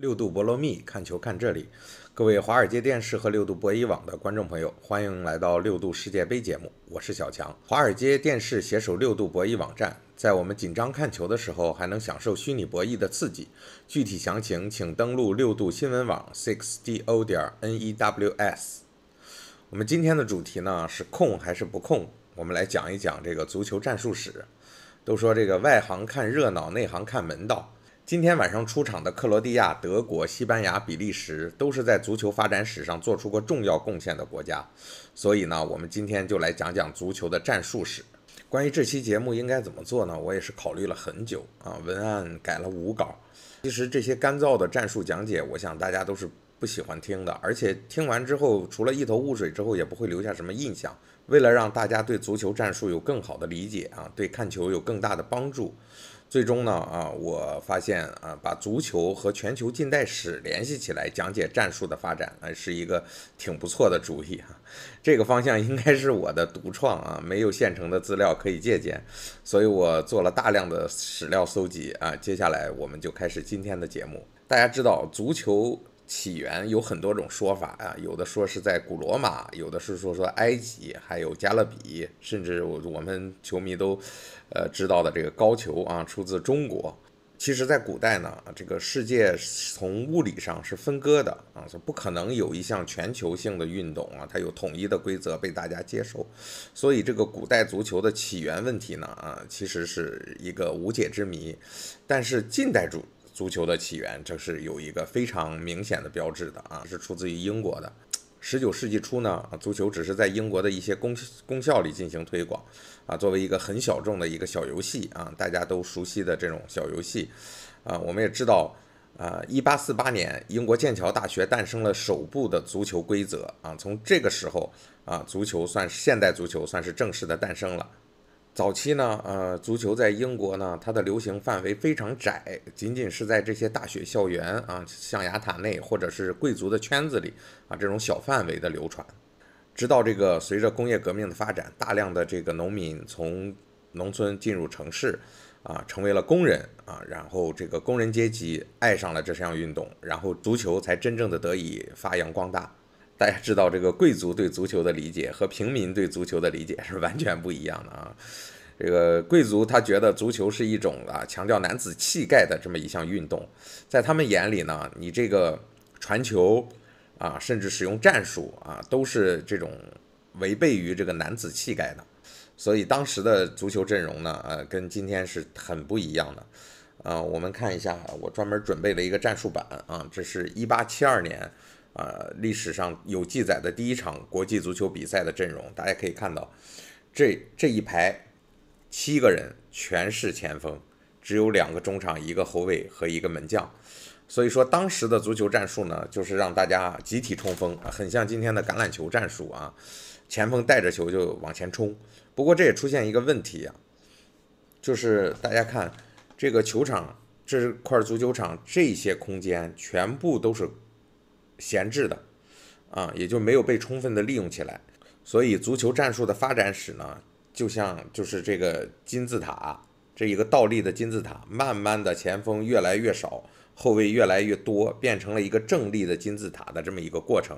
六度菠萝蜜，看球看这里，各位华尔街电视和六度博弈网的观众朋友，欢迎来到六度世界杯节目，我是小强。华尔街电视携手六度博弈网站，在我们紧张看球的时候，还能享受虚拟博弈的刺激。具体详情请登录六度新闻网 sixd o 点 n e w s。我们今天的主题呢是控还是不控？我们来讲一讲这个足球战术史。都说这个外行看热闹，内行看门道。今天晚上出场的克罗地亚、德国、西班牙、比利时，都是在足球发展史上做出过重要贡献的国家，所以呢，我们今天就来讲讲足球的战术史。关于这期节目应该怎么做呢？我也是考虑了很久啊，文案改了五稿。其实这些干燥的战术讲解，我想大家都是不喜欢听的，而且听完之后，除了一头雾水之后，也不会留下什么印象。为了让大家对足球战术有更好的理解啊，对看球有更大的帮助。最终呢，啊，我发现啊，把足球和全球近代史联系起来讲解战术的发展，啊，是一个挺不错的主意啊。这个方向应该是我的独创啊，没有现成的资料可以借鉴，所以我做了大量的史料搜集啊。接下来我们就开始今天的节目。大家知道足球起源有很多种说法啊，有的说是在古罗马，有的是说说埃及，还有加勒比，甚至我我们球迷都。呃，知道的这个高球啊，出自中国。其实，在古代呢，这个世界从物理上是分割的啊，是不可能有一项全球性的运动啊，它有统一的规则被大家接受。所以，这个古代足球的起源问题呢，啊，其实是一个无解之谜。但是，近代足足球的起源，这是有一个非常明显的标志的啊，是出自于英国的。十九世纪初呢，足球只是在英国的一些公公校里进行推广，啊，作为一个很小众的一个小游戏啊，大家都熟悉的这种小游戏，啊，我们也知道，啊，一八四八年，英国剑桥大学诞生了首部的足球规则，啊，从这个时候啊，足球算现代足球算是正式的诞生了。早期呢，呃，足球在英国呢，它的流行范围非常窄，仅仅是在这些大学校园啊、象牙塔内，或者是贵族的圈子里啊，这种小范围的流传。直到这个随着工业革命的发展，大量的这个农民从农村进入城市啊，成为了工人啊，然后这个工人阶级爱上了这项运动，然后足球才真正的得以发扬光大。大家知道这个贵族对足球的理解和平民对足球的理解是完全不一样的啊。这个贵族他觉得足球是一种啊强调男子气概的这么一项运动，在他们眼里呢，你这个传球啊，甚至使用战术啊，都是这种违背于这个男子气概的。所以当时的足球阵容呢，呃，跟今天是很不一样的。呃，我们看一下，我专门准备了一个战术板啊，这是一八七二年。呃历史上有记载的第一场国际足球比赛的阵容，大家可以看到，这这一排七个人全是前锋，只有两个中场，一个后卫和一个门将。所以说，当时的足球战术呢，就是让大家集体冲锋，很像今天的橄榄球战术啊，前锋带着球就往前冲。不过这也出现一个问题啊，就是大家看这个球场，这块足球场这些空间全部都是。闲置的，啊，也就没有被充分的利用起来。所以，足球战术的发展史呢，就像就是这个金字塔，这一个倒立的金字塔，慢慢的前锋越来越少，后卫越来越多，变成了一个正立的金字塔的这么一个过程，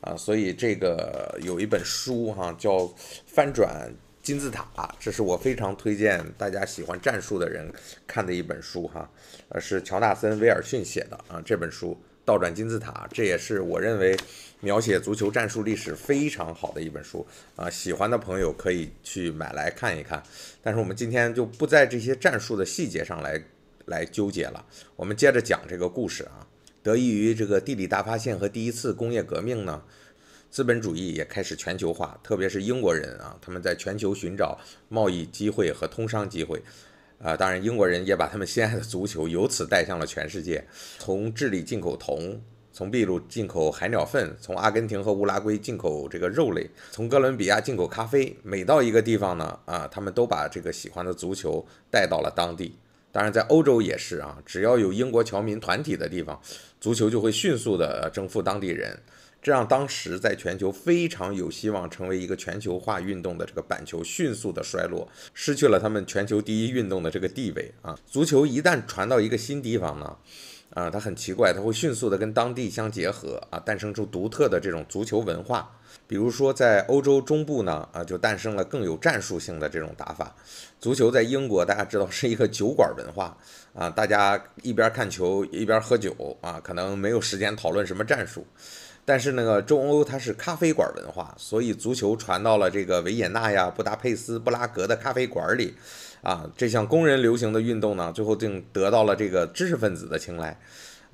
啊，所以这个有一本书哈，叫《翻转金字塔》，这是我非常推荐大家喜欢战术的人看的一本书哈，呃，是乔纳森·威尔逊写的啊，这本书。倒转金字塔，这也是我认为描写足球战术历史非常好的一本书啊，喜欢的朋友可以去买来看一看。但是我们今天就不在这些战术的细节上来来纠结了，我们接着讲这个故事啊。得益于这个地理大发现和第一次工业革命呢，资本主义也开始全球化，特别是英国人啊，他们在全球寻找贸易机会和通商机会。啊，当然，英国人也把他们心爱的足球由此带向了全世界。从智利进口铜，从秘鲁进口海鸟粪，从阿根廷和乌拉圭进口这个肉类，从哥伦比亚进口咖啡。每到一个地方呢，啊，他们都把这个喜欢的足球带到了当地。当然，在欧洲也是啊，只要有英国侨民团体的地方，足球就会迅速的征服当地人。这让当时在全球非常有希望成为一个全球化运动的这个板球迅速的衰落，失去了他们全球第一运动的这个地位啊。足球一旦传到一个新地方呢，啊，它很奇怪，它会迅速的跟当地相结合啊，诞生出独特的这种足球文化。比如说在欧洲中部呢，啊，就诞生了更有战术性的这种打法。足球在英国大家知道是一个酒馆文化啊，大家一边看球一边喝酒啊，可能没有时间讨论什么战术。但是那个中欧它是咖啡馆文化，所以足球传到了这个维也纳呀、布达佩斯、布拉格的咖啡馆里，啊，这项工人流行的运动呢，最后竟得到了这个知识分子的青睐，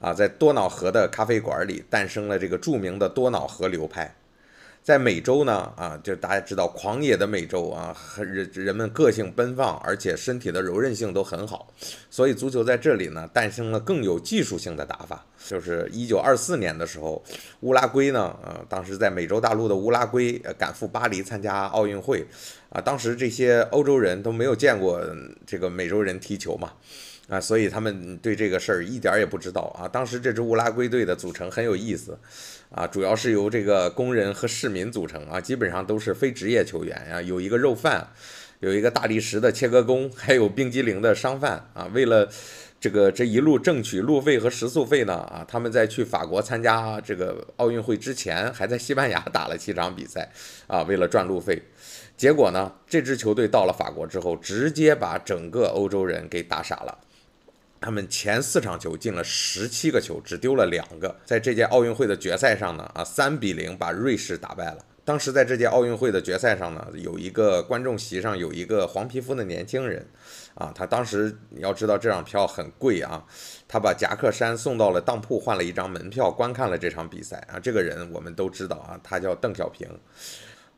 啊，在多瑙河的咖啡馆里诞生了这个著名的多瑙河流派。在美洲呢，啊，就是大家知道，狂野的美洲啊，人人们个性奔放，而且身体的柔韧性都很好，所以足球在这里呢，诞生了更有技术性的打法。就是一九二四年的时候，乌拉圭呢，啊，当时在美洲大陆的乌拉圭赶赴巴黎参加奥运会，啊，当时这些欧洲人都没有见过这个美洲人踢球嘛。啊，所以他们对这个事儿一点儿也不知道啊。当时这支乌拉圭队的组成很有意思，啊，主要是由这个工人和市民组成啊，基本上都是非职业球员呀。有一个肉贩，有一个大理石的切割工，还有冰激凌的商贩啊。为了这个这一路挣取路费和食宿费呢，啊，他们在去法国参加这个奥运会之前，还在西班牙打了七场比赛啊，为了赚路费。结果呢，这支球队到了法国之后，直接把整个欧洲人给打傻了。他们前四场球进了十七个球，只丢了两个。在这届奥运会的决赛上呢，啊，三比零把瑞士打败了。当时在这届奥运会的决赛上呢，有一个观众席上有一个黄皮肤的年轻人，啊，他当时你要知道这张票很贵啊，他把夹克衫送到了当铺换了一张门票观看了这场比赛啊。这个人我们都知道啊，他叫邓小平。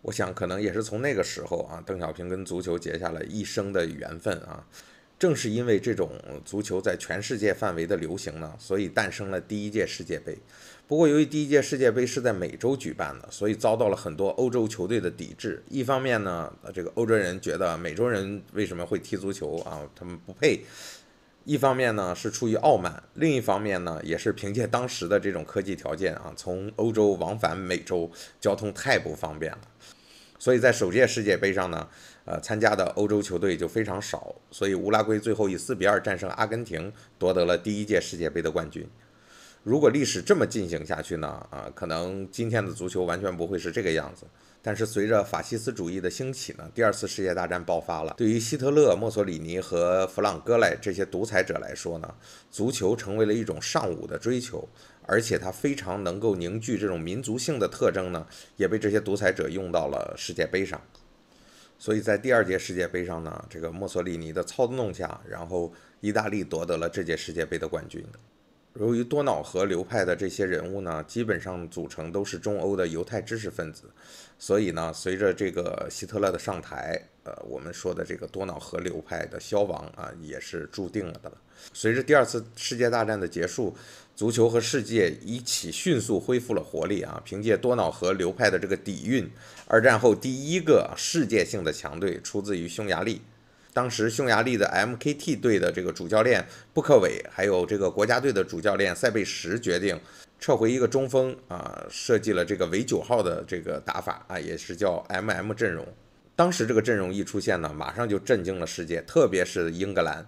我想可能也是从那个时候啊，邓小平跟足球结下了一生的缘分啊。正是因为这种足球在全世界范围的流行呢，所以诞生了第一届世界杯。不过，由于第一届世界杯是在美洲举办的，所以遭到了很多欧洲球队的抵制。一方面呢，这个欧洲人觉得美洲人为什么会踢足球啊？他们不配。一方面呢，是出于傲慢；另一方面呢，也是凭借当时的这种科技条件啊，从欧洲往返美洲交通太不方便了。所以在首届世界杯上呢。呃，参加的欧洲球队就非常少，所以乌拉圭最后以四比二战胜阿根廷，夺得了第一届世界杯的冠军。如果历史这么进行下去呢？啊，可能今天的足球完全不会是这个样子。但是随着法西斯主义的兴起呢，第二次世界大战爆发了。对于希特勒、墨索里尼和弗朗哥莱这些独裁者来说呢，足球成为了一种尚武的追求，而且它非常能够凝聚这种民族性的特征呢，也被这些独裁者用到了世界杯上。所以在第二届世界杯上呢，这个墨索里尼的操纵下，然后意大利夺得了这届世界杯的冠军。由于多瑙河流派的这些人物呢，基本上组成都是中欧的犹太知识分子，所以呢，随着这个希特勒的上台，呃，我们说的这个多瑙河流派的消亡啊，也是注定了的。随着第二次世界大战的结束，足球和世界一起迅速恢复了活力啊！凭借多瑙河流派的这个底蕴，二战后第一个世界性的强队出自于匈牙利。当时匈牙利的 MKT 队的这个主教练布克韦，还有这个国家队的主教练塞贝什决定撤回一个中锋啊，设计了这个为九号的这个打法啊，也是叫 MM 阵容。当时这个阵容一出现呢，马上就震惊了世界，特别是英格兰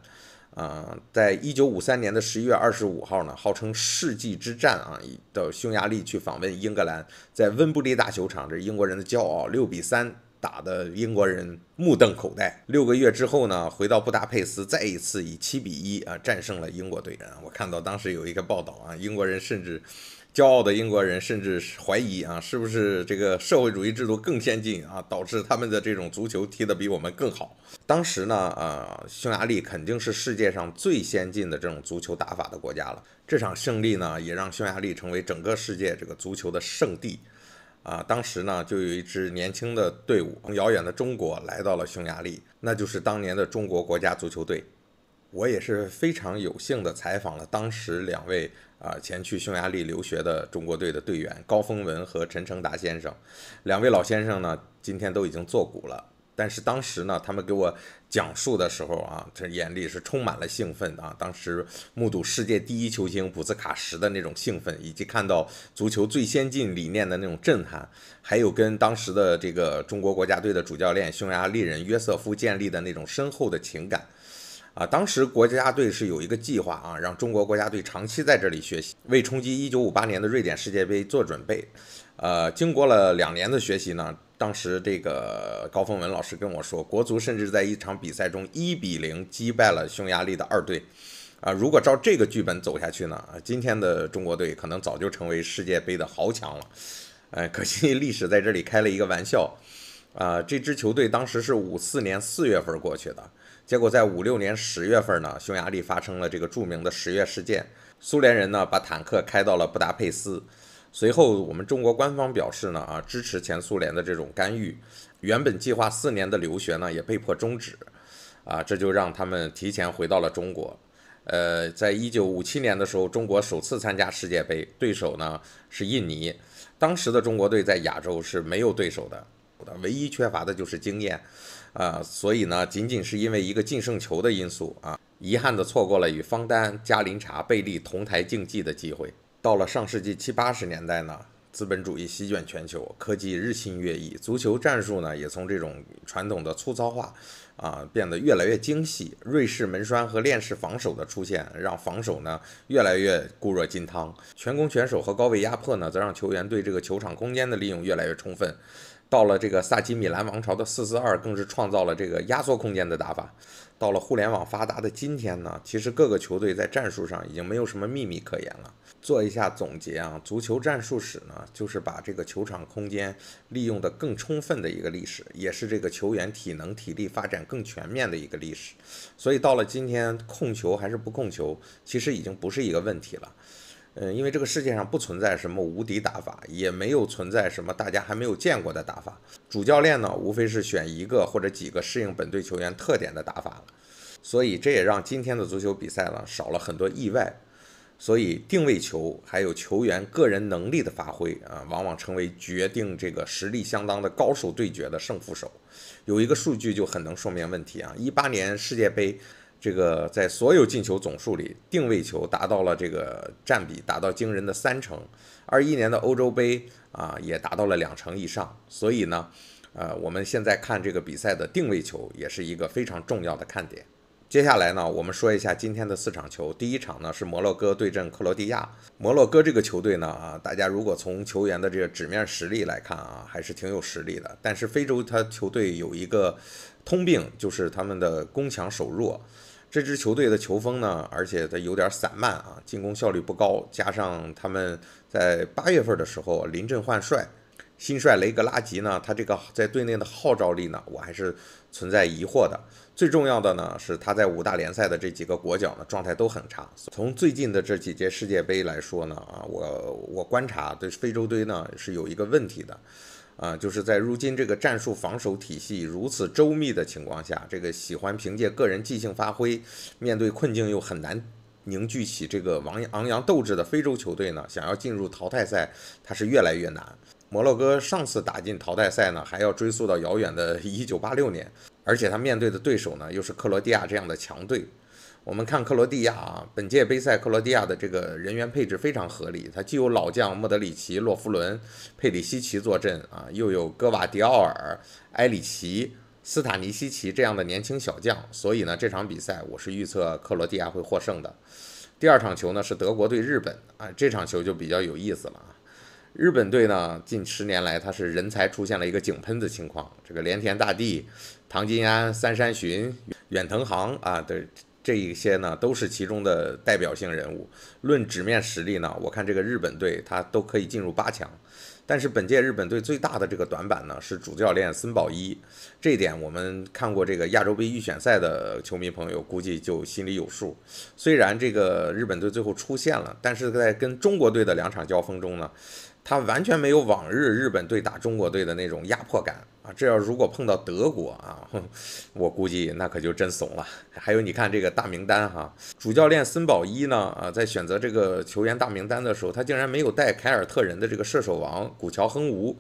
啊，在一九五三年的十一月二十五号呢，号称世纪之战啊，到匈牙利去访问英格兰，在温布利大球场，这英国人的骄傲，六比三。打的英国人目瞪口呆。六个月之后呢，回到布达佩斯，再一次以七比一啊战胜了英国队。啊，我看到当时有一个报道啊，英国人甚至骄傲的英国人甚至怀疑啊，是不是这个社会主义制度更先进啊，导致他们的这种足球踢得比我们更好。当时呢，呃，匈牙利肯定是世界上最先进的这种足球打法的国家了。这场胜利呢，也让匈牙利成为整个世界这个足球的圣地。啊，当时呢，就有一支年轻的队伍从遥远的中国来到了匈牙利，那就是当年的中国国家足球队。我也是非常有幸的采访了当时两位啊前去匈牙利留学的中国队的队员高峰文和陈成达先生。两位老先生呢，今天都已经坐骨了。但是当时呢，他们给我讲述的时候啊，这眼里是充满了兴奋啊！当时目睹世界第一球星普斯卡什的那种兴奋，以及看到足球最先进理念的那种震撼，还有跟当时的这个中国国家队的主教练匈牙利人约瑟夫建立的那种深厚的情感啊！当时国家队是有一个计划啊，让中国国家队长期在这里学习，为冲击1958年的瑞典世界杯做准备。呃，经过了两年的学习呢，当时这个高峰文老师跟我说，国足甚至在一场比赛中一比零击败了匈牙利的二队，啊，如果照这个剧本走下去呢，今天的中国队可能早就成为世界杯的豪强了，哎，可惜 历史在这里开了一个玩笑，啊，这支球队当时是五四年四月份过去的，结果在五六年十月份呢，匈牙利发生了这个著名的十月事件，苏联人呢把坦克开到了布达佩斯。随后，我们中国官方表示呢，啊，支持前苏联的这种干预。原本计划四年的留学呢，也被迫终止，啊，这就让他们提前回到了中国。呃，在一九五七年的时候，中国首次参加世界杯，对手呢是印尼。当时的中国队在亚洲是没有对手的，唯一缺乏的就是经验，啊，所以呢，仅仅是因为一个净胜球的因素啊，遗憾的错过了与方丹、加林查、贝利同台竞技的机会。到了上世纪七八十年代呢，资本主义席卷全球，科技日新月异，足球战术呢也从这种传统的粗糙化啊变得越来越精细。瑞士门栓和链式防守的出现，让防守呢越来越固若金汤。全攻全守和高位压迫呢，则让球员对这个球场空间的利用越来越充分。到了这个萨基米兰王朝的四四二，更是创造了这个压缩空间的打法。到了互联网发达的今天呢，其实各个球队在战术上已经没有什么秘密可言了。做一下总结啊，足球战术史呢，就是把这个球场空间利用的更充分的一个历史，也是这个球员体能体力发展更全面的一个历史。所以到了今天，控球还是不控球，其实已经不是一个问题了。嗯，因为这个世界上不存在什么无敌打法，也没有存在什么大家还没有见过的打法。主教练呢，无非是选一个或者几个适应本队球员特点的打法了。所以这也让今天的足球比赛呢少了很多意外。所以定位球还有球员个人能力的发挥啊，往往成为决定这个实力相当的高手对决的胜负手。有一个数据就很能说明问题啊，一八年世界杯。这个在所有进球总数里，定位球达到了这个占比达到惊人的三成，二一年的欧洲杯啊也达到了两成以上。所以呢，呃，我们现在看这个比赛的定位球也是一个非常重要的看点。接下来呢，我们说一下今天的四场球。第一场呢是摩洛哥对阵克罗地亚。摩洛哥这个球队呢，啊，大家如果从球员的这个纸面实力来看啊，还是挺有实力的。但是非洲他球队有一个通病，就是他们的攻强守弱。这支球队的球风呢，而且它有点散漫啊，进攻效率不高，加上他们在八月份的时候临阵换帅，新帅雷格拉吉呢，他这个在队内的号召力呢，我还是存在疑惑的。最重要的呢是他在五大联赛的这几个国脚呢，状态都很差。从最近的这几届世界杯来说呢，啊，我我观察对非洲队呢是有一个问题的。啊，就是在如今这个战术防守体系如此周密的情况下，这个喜欢凭借个人即兴发挥，面对困境又很难凝聚起这个王昂扬斗志的非洲球队呢，想要进入淘汰赛，它是越来越难。摩洛哥上次打进淘汰赛呢，还要追溯到遥远的1986年，而且他面对的对手呢，又是克罗地亚这样的强队。我们看克罗地亚啊，本届杯赛克罗地亚的这个人员配置非常合理，它既有老将莫德里奇、洛夫伦、佩里西奇坐镇啊，又有戈瓦迪奥尔、埃里奇、斯塔尼西奇这样的年轻小将，所以呢，这场比赛我是预测克罗地亚会获胜的。第二场球呢是德国对日本啊，这场球就比较有意思了啊。日本队呢近十年来他是人才出现了一个井喷的情况，这个连田大地、唐金安、三山巡、远藤航啊对。这一些呢，都是其中的代表性人物。论纸面实力呢，我看这个日本队他都可以进入八强。但是本届日本队最大的这个短板呢，是主教练森保一。这一点我们看过这个亚洲杯预选赛的球迷朋友估计就心里有数。虽然这个日本队最后出线了，但是在跟中国队的两场交锋中呢，他完全没有往日日本队打中国队的那种压迫感。啊，这要如果碰到德国啊，我估计那可就真怂了。还有，你看这个大名单哈，主教练森保一呢啊，在选择这个球员大名单的时候，他竟然没有带凯尔特人的这个射手王古桥亨吾，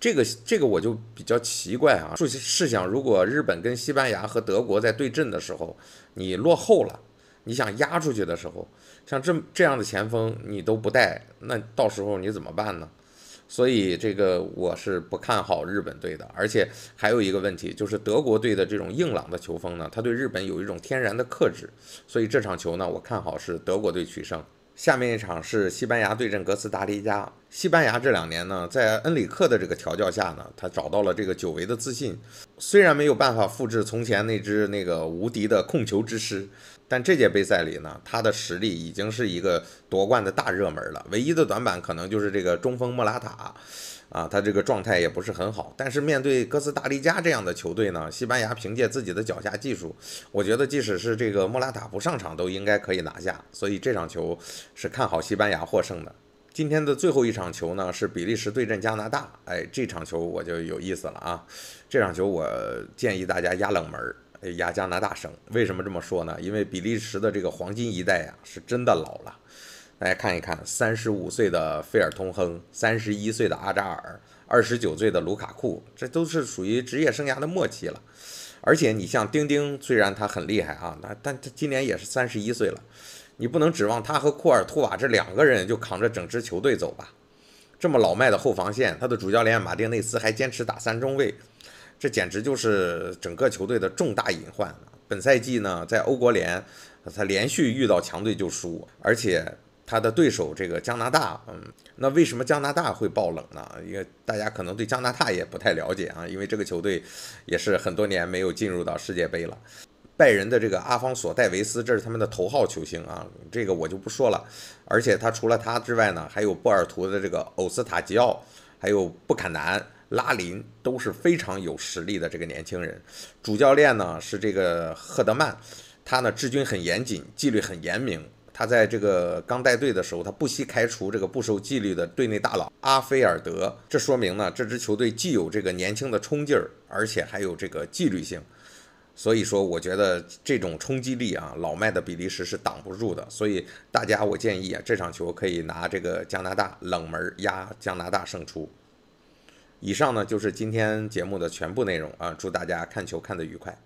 这个这个我就比较奇怪啊。试想，如果日本跟西班牙和德国在对阵的时候，你落后了，你想压出去的时候，像这这样的前锋你都不带，那到时候你怎么办呢？所以这个我是不看好日本队的，而且还有一个问题，就是德国队的这种硬朗的球风呢，他对日本有一种天然的克制。所以这场球呢，我看好是德国队取胜。下面一场是西班牙对阵哥斯达黎加。西班牙这两年呢，在恩里克的这个调教下呢，他找到了这个久违的自信。虽然没有办法复制从前那只那个无敌的控球之师，但这届杯赛里呢，他的实力已经是一个夺冠的大热门了。唯一的短板可能就是这个中锋莫拉塔，啊，他这个状态也不是很好。但是面对哥斯达黎加这样的球队呢，西班牙凭借自己的脚下技术，我觉得即使是这个莫拉塔不上场，都应该可以拿下。所以这场球是看好西班牙获胜的。今天的最后一场球呢，是比利时对阵加拿大。哎，这场球我就有意思了啊！这场球我建议大家压冷门儿，压加拿大胜。为什么这么说呢？因为比利时的这个黄金一代啊是真的老了。大家看一看，三十五岁的费尔通亨，三十一岁的阿扎尔，二十九岁的卢卡库，这都是属于职业生涯的末期了。而且你像丁丁，虽然他很厉害啊，那但他今年也是三十一岁了。你不能指望他和库尔图瓦这两个人就扛着整支球队走吧，这么老迈的后防线，他的主教练马丁内斯还坚持打三中卫，这简直就是整个球队的重大隐患。本赛季呢，在欧国联，他连续遇到强队就输，而且他的对手这个加拿大，嗯，那为什么加拿大会爆冷呢？因为大家可能对加拿大也不太了解啊，因为这个球队也是很多年没有进入到世界杯了。拜仁的这个阿方索·戴维斯，这是他们的头号球星啊，这个我就不说了。而且他除了他之外呢，还有波尔图的这个欧斯塔吉奥，还有布坎南、拉林，都是非常有实力的这个年轻人。主教练呢是这个赫德曼，他呢治军很严谨，纪律很严明。他在这个刚带队的时候，他不惜开除这个不守纪律的队内大佬阿菲尔德，这说明呢，这支球队既有这个年轻的冲劲儿，而且还有这个纪律性。所以说，我觉得这种冲击力啊，老迈的比利时是挡不住的。所以大家，我建议啊，这场球可以拿这个加拿大冷门压加拿大胜出。以上呢，就是今天节目的全部内容啊，祝大家看球看得愉快。